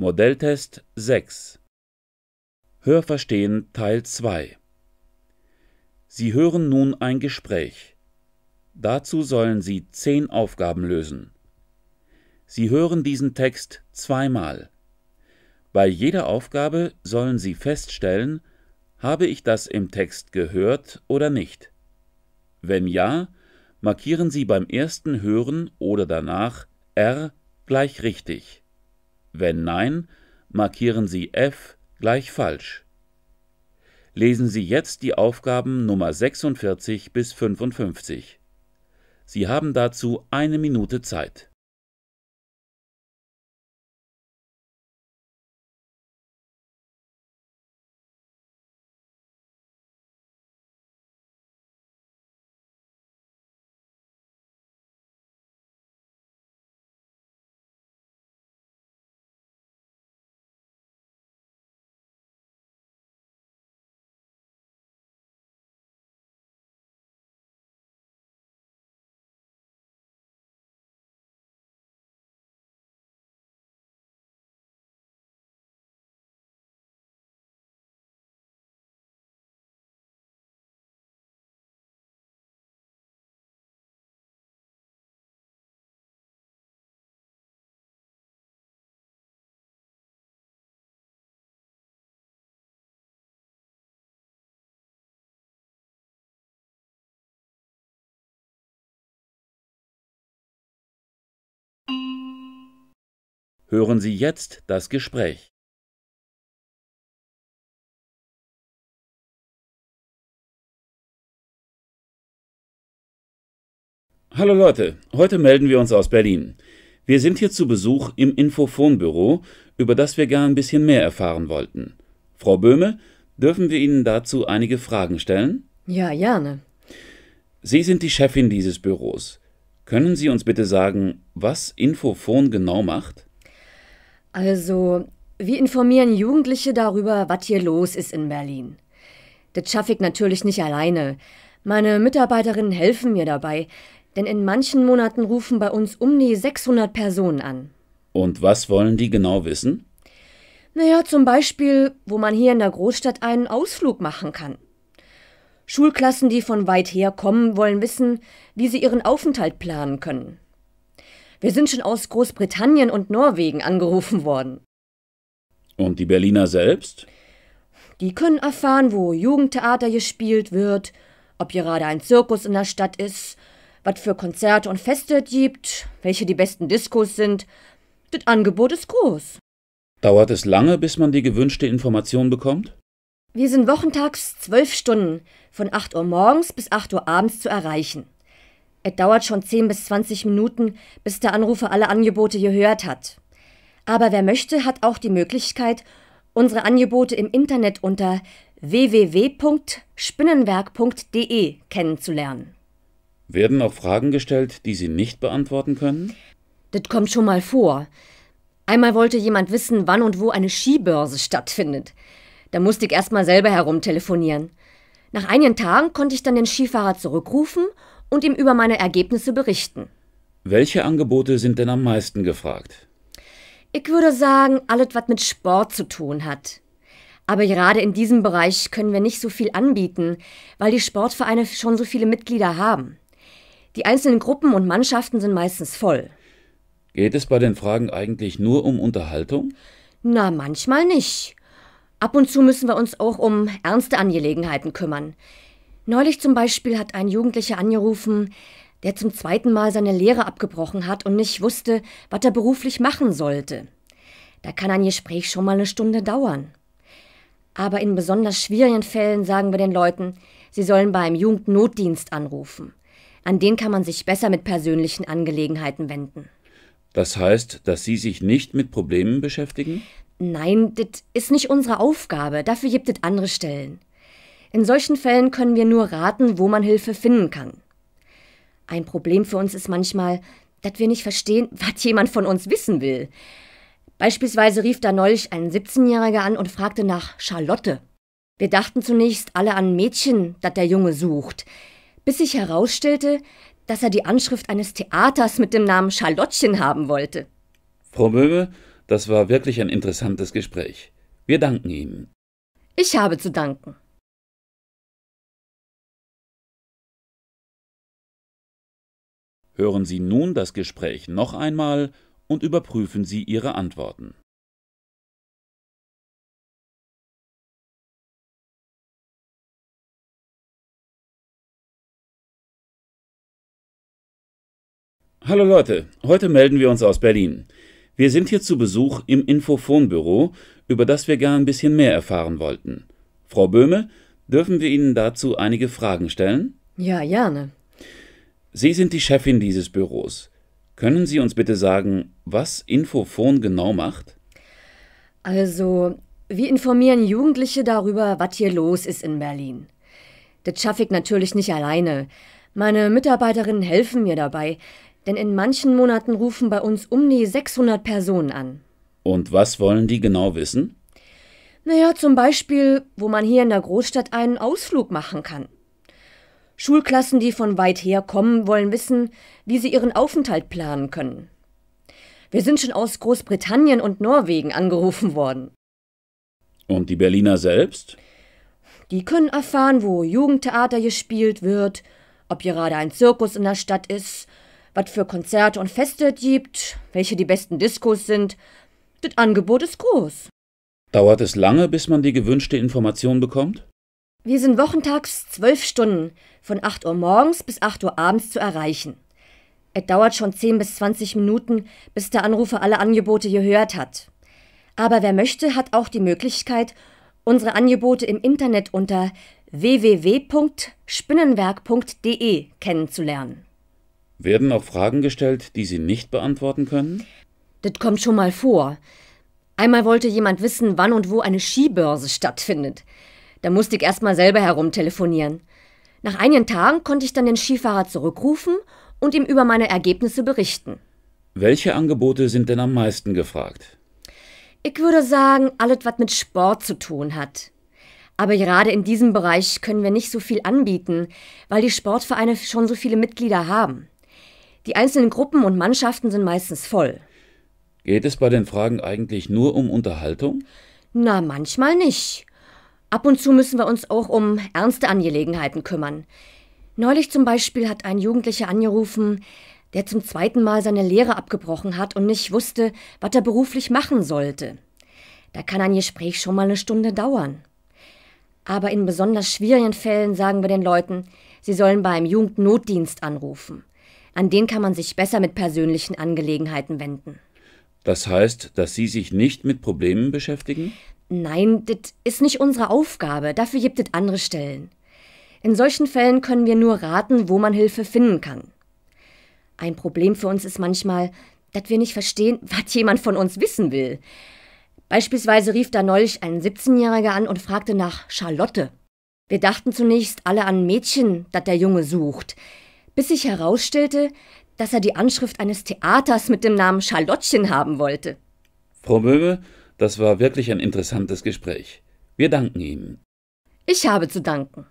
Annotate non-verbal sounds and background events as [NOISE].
Modelltest 6 Hörverstehen Teil 2 Sie hören nun ein Gespräch. Dazu sollen Sie zehn Aufgaben lösen. Sie hören diesen Text zweimal. Bei jeder Aufgabe sollen Sie feststellen, habe ich das im Text gehört oder nicht. Wenn ja, markieren Sie beim ersten Hören oder danach R gleich richtig. Wenn nein, markieren Sie F gleich falsch. Lesen Sie jetzt die Aufgaben Nummer 46 bis 55. Sie haben dazu eine Minute Zeit. Hören Sie jetzt das Gespräch. Hallo Leute, heute melden wir uns aus Berlin. Wir sind hier zu Besuch im Infophonbüro, über das wir gern ein bisschen mehr erfahren wollten. Frau Böhme, dürfen wir Ihnen dazu einige Fragen stellen? Ja, gerne. Sie sind die Chefin dieses Büros. Können Sie uns bitte sagen, was Infofon genau macht? Also, wir informieren Jugendliche darüber, was hier los ist in Berlin. Das schaffe ich natürlich nicht alleine. Meine Mitarbeiterinnen helfen mir dabei, denn in manchen Monaten rufen bei uns um die 600 Personen an. Und was wollen die genau wissen? Naja, zum Beispiel, wo man hier in der Großstadt einen Ausflug machen kann. Schulklassen, die von weit her kommen, wollen wissen, wie sie ihren Aufenthalt planen können. Wir sind schon aus Großbritannien und Norwegen angerufen worden. Und die Berliner selbst? Die können erfahren, wo Jugendtheater gespielt wird, ob gerade ein Zirkus in der Stadt ist, was für Konzerte und Feste es gibt, welche die besten Diskos sind. Das Angebot ist groß. Dauert es lange, bis man die gewünschte Information bekommt? Wir sind wochentags zwölf Stunden, von 8 Uhr morgens bis 8 Uhr abends zu erreichen. Es dauert schon 10 bis 20 Minuten, bis der Anrufer alle Angebote gehört hat. Aber wer möchte, hat auch die Möglichkeit, unsere Angebote im Internet unter www.spinnenwerk.de kennenzulernen. Werden auch Fragen gestellt, die Sie nicht beantworten können? Das kommt schon mal vor. Einmal wollte jemand wissen, wann und wo eine Skibörse stattfindet. Da musste ich erst mal selber herumtelefonieren. Nach einigen Tagen konnte ich dann den Skifahrer zurückrufen und ihm über meine Ergebnisse berichten. Welche Angebote sind denn am meisten gefragt? Ich würde sagen, alles, was mit Sport zu tun hat. Aber gerade in diesem Bereich können wir nicht so viel anbieten, weil die Sportvereine schon so viele Mitglieder haben. Die einzelnen Gruppen und Mannschaften sind meistens voll. Geht es bei den Fragen eigentlich nur um Unterhaltung? Na, manchmal nicht. Ab und zu müssen wir uns auch um ernste Angelegenheiten kümmern. Neulich zum Beispiel hat ein Jugendlicher angerufen, der zum zweiten Mal seine Lehre abgebrochen hat und nicht wusste, was er beruflich machen sollte. Da kann ein Gespräch schon mal eine Stunde dauern. Aber in besonders schwierigen Fällen sagen wir den Leuten, sie sollen beim Jugendnotdienst anrufen. An den kann man sich besser mit persönlichen Angelegenheiten wenden. Das heißt, dass Sie sich nicht mit Problemen beschäftigen? Nein, das ist nicht unsere Aufgabe. Dafür gibt es andere Stellen. In solchen Fällen können wir nur raten, wo man Hilfe finden kann. Ein Problem für uns ist manchmal, dass wir nicht verstehen, [LAUGHS] was jemand von uns wissen will. Beispielsweise rief da neulich ein 17-Jähriger an und fragte nach Charlotte. Wir dachten zunächst alle an Mädchen, das der Junge sucht, bis sich herausstellte, dass er die Anschrift eines Theaters mit dem Namen Charlottchen haben wollte. Frau Möwe, das war wirklich ein interessantes Gespräch. Wir danken Ihnen. Ich habe zu danken. Hören Sie nun das Gespräch noch einmal und überprüfen Sie Ihre Antworten. Hallo Leute, heute melden wir uns aus Berlin. Wir sind hier zu Besuch im Infofonbüro, über das wir gern ein bisschen mehr erfahren wollten. Frau Böhme, dürfen wir Ihnen dazu einige Fragen stellen? Ja, gerne. Sie sind die Chefin dieses Büros. Können Sie uns bitte sagen, was Infofon genau macht? Also, wir informieren Jugendliche darüber, was hier los ist in Berlin. Das schaffe ich natürlich nicht alleine. Meine Mitarbeiterinnen helfen mir dabei, denn in manchen Monaten rufen bei uns um die 600 Personen an. Und was wollen die genau wissen? Naja, zum Beispiel, wo man hier in der Großstadt einen Ausflug machen kann. Schulklassen, die von weit her kommen, wollen wissen, wie sie ihren Aufenthalt planen können. Wir sind schon aus Großbritannien und Norwegen angerufen worden. Und die Berliner selbst? Die können erfahren, wo Jugendtheater gespielt wird, ob gerade ein Zirkus in der Stadt ist, was für Konzerte und Feste es gibt, welche die besten Diskos sind. Das Angebot ist groß. Dauert es lange, bis man die gewünschte Information bekommt? Wir sind wochentags zwölf Stunden von 8 Uhr morgens bis 8 Uhr abends zu erreichen. Es dauert schon 10 bis 20 Minuten, bis der Anrufer alle Angebote gehört hat. Aber wer möchte, hat auch die Möglichkeit, unsere Angebote im Internet unter www.spinnenwerk.de kennenzulernen. Werden auch Fragen gestellt, die Sie nicht beantworten können? Das kommt schon mal vor. Einmal wollte jemand wissen, wann und wo eine Skibörse stattfindet. Da musste ich erstmal selber herumtelefonieren. Nach einigen Tagen konnte ich dann den Skifahrer zurückrufen und ihm über meine Ergebnisse berichten. Welche Angebote sind denn am meisten gefragt? Ich würde sagen, alles, was mit Sport zu tun hat. Aber gerade in diesem Bereich können wir nicht so viel anbieten, weil die Sportvereine schon so viele Mitglieder haben. Die einzelnen Gruppen und Mannschaften sind meistens voll. Geht es bei den Fragen eigentlich nur um Unterhaltung? Na, manchmal nicht. Ab und zu müssen wir uns auch um ernste Angelegenheiten kümmern. Neulich zum Beispiel hat ein Jugendlicher angerufen, der zum zweiten Mal seine Lehre abgebrochen hat und nicht wusste, was er beruflich machen sollte. Da kann ein Gespräch schon mal eine Stunde dauern. Aber in besonders schwierigen Fällen sagen wir den Leuten, sie sollen beim Jugendnotdienst anrufen. An den kann man sich besser mit persönlichen Angelegenheiten wenden. Das heißt, dass Sie sich nicht mit Problemen beschäftigen? Nein, das ist nicht unsere Aufgabe, dafür gibt es andere Stellen. In solchen Fällen können wir nur raten, wo man Hilfe finden kann. Ein Problem für uns ist manchmal, dass wir nicht verstehen, [LAUGHS] was jemand von uns wissen will. Beispielsweise rief da neulich ein 17-Jähriger an und fragte nach Charlotte. Wir dachten zunächst alle an Mädchen, das der Junge sucht, bis sich herausstellte, dass er die Anschrift eines Theaters mit dem Namen Charlottchen haben wollte. Frau Möwe, das war wirklich ein interessantes Gespräch. Wir danken Ihnen. Ich habe zu danken.